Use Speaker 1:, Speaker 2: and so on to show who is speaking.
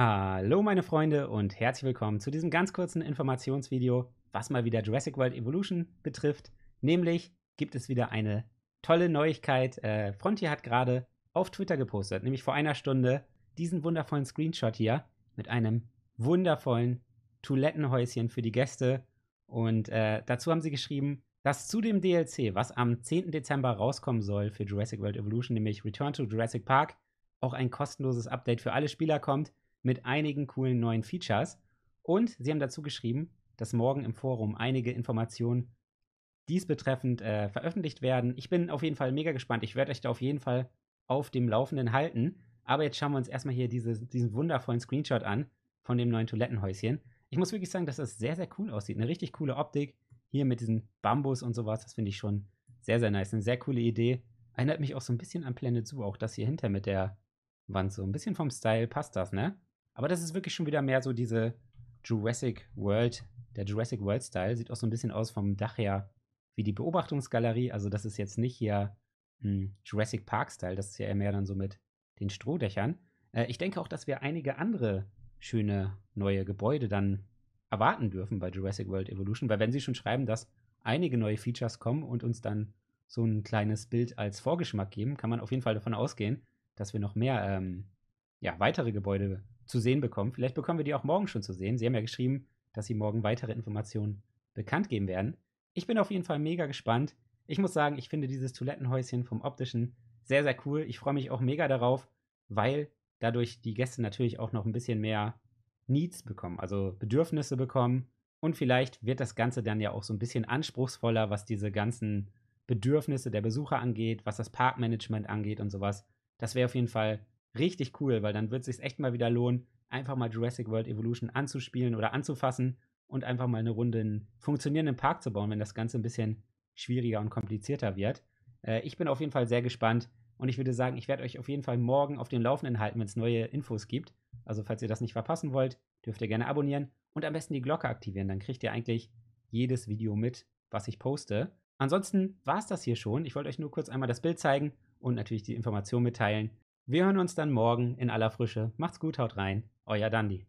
Speaker 1: Hallo meine Freunde und herzlich willkommen zu diesem ganz kurzen Informationsvideo, was mal wieder Jurassic World Evolution betrifft. Nämlich gibt es wieder eine tolle Neuigkeit. Äh, Frontier hat gerade auf Twitter gepostet, nämlich vor einer Stunde, diesen wundervollen Screenshot hier mit einem wundervollen Toilettenhäuschen für die Gäste. Und äh, dazu haben sie geschrieben, dass zu dem DLC, was am 10. Dezember rauskommen soll für Jurassic World Evolution, nämlich Return to Jurassic Park, auch ein kostenloses Update für alle Spieler kommt mit einigen coolen neuen Features. Und sie haben dazu geschrieben, dass morgen im Forum einige Informationen dies betreffend äh, veröffentlicht werden. Ich bin auf jeden Fall mega gespannt. Ich werde euch da auf jeden Fall auf dem Laufenden halten. Aber jetzt schauen wir uns erstmal hier diese, diesen wundervollen Screenshot an von dem neuen Toilettenhäuschen. Ich muss wirklich sagen, dass das sehr, sehr cool aussieht. Eine richtig coole Optik. Hier mit diesen Bambus und sowas. Das finde ich schon sehr, sehr nice. Eine sehr coole Idee. Erinnert mich auch so ein bisschen an Planet Zoo. Auch das hier hinter mit der Wand. So ein bisschen vom Style passt das, ne? Aber das ist wirklich schon wieder mehr so diese Jurassic World, der Jurassic World Style. Sieht auch so ein bisschen aus vom Dach her wie die Beobachtungsgalerie. Also das ist jetzt nicht hier ein hm, Jurassic Park Style, das ist ja eher mehr dann so mit den Strohdächern. Äh, ich denke auch, dass wir einige andere schöne neue Gebäude dann erwarten dürfen bei Jurassic World Evolution, weil wenn sie schon schreiben, dass einige neue Features kommen und uns dann so ein kleines Bild als Vorgeschmack geben, kann man auf jeden Fall davon ausgehen, dass wir noch mehr ähm, ja, weitere Gebäude zu sehen bekommen. Vielleicht bekommen wir die auch morgen schon zu sehen. Sie haben ja geschrieben, dass sie morgen weitere Informationen bekannt geben werden. Ich bin auf jeden Fall mega gespannt. Ich muss sagen, ich finde dieses Toilettenhäuschen vom optischen sehr, sehr cool. Ich freue mich auch mega darauf, weil dadurch die Gäste natürlich auch noch ein bisschen mehr Needs bekommen, also Bedürfnisse bekommen. Und vielleicht wird das Ganze dann ja auch so ein bisschen anspruchsvoller, was diese ganzen Bedürfnisse der Besucher angeht, was das Parkmanagement angeht und sowas. Das wäre auf jeden Fall richtig cool, weil dann wird es sich echt mal wieder lohnen, einfach mal Jurassic World Evolution anzuspielen oder anzufassen und einfach mal eine Runde einen funktionierenden Park zu bauen, wenn das Ganze ein bisschen schwieriger und komplizierter wird. Äh, ich bin auf jeden Fall sehr gespannt und ich würde sagen, ich werde euch auf jeden Fall morgen auf dem Laufenden halten, wenn es neue Infos gibt. Also falls ihr das nicht verpassen wollt, dürft ihr gerne abonnieren und am besten die Glocke aktivieren. Dann kriegt ihr eigentlich jedes Video mit, was ich poste. Ansonsten war es das hier schon. Ich wollte euch nur kurz einmal das Bild zeigen und natürlich die Information mitteilen. Wir hören uns dann morgen in aller Frische. Macht's gut, haut rein. Euer Dandy.